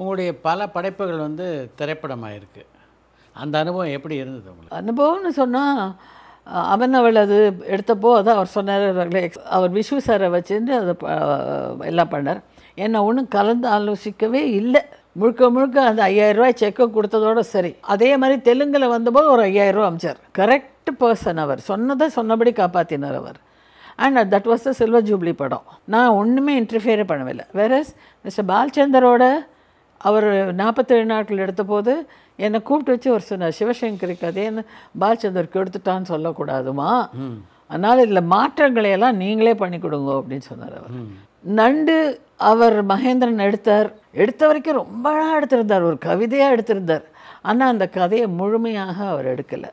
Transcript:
உங்களுடைய பல படைப்புகள் வந்து திரைப்படமாக இருக்குது அந்த அனுபவம் எப்படி இருந்தது உங்களுக்கு அனுபவம்னு சொன்னால் அவன் அவள் அது எடுத்தப்போ அதான் அவர் சொன்னார் அவர் விஷ்ணு சாரை வச்சுட்டு அதை எல்லாம் பண்ணார் என்னை ஒன்றும் கலந்து ஆலோசிக்கவே இல்லை முழுக்க முழுக்க அந்த ஐயாயிரரூவா செக்கை கொடுத்ததோட சரி அதே மாதிரி தெலுங்கில் வந்தபோது ஒரு ஐயாயிரரூவா அமைச்சார் கரெக்ட் பர்சன் அவர் சொன்னதை சொன்னபடி காப்பாற்றினார் அவர் and that was the silver jubilee படம் நான் ஒன்றுமே இன்டர்ஃபியரே பண்ணவில்லை வேற மிஸ்டர் பால்ச்சந்தரோட அவர் நாற்பத்தேழு நாட்கள் எடுத்தபோது என்னை கூப்பிட்டு வச்சு ஒரு சொன்னார் சிவசங்கரி கதைன்னு பாலச்சந்தருக்கு எடுத்துட்டான்னு சொல்லக்கூடாதுமா அதனால் இதில் மாற்றங்களை எல்லாம் நீங்களே பண்ணி கொடுங்க அப்படின்னு சொன்னார் அவர் நண்டு அவர் மகேந்திரன் எடுத்தார் எடுத்த வரைக்கும் ரொம்ப அழகாக எடுத்திருந்தார் ஒரு கவிதையாக எடுத்திருந்தார் ஆனால் அந்த கதையை முழுமையாக அவர் எடுக்கலை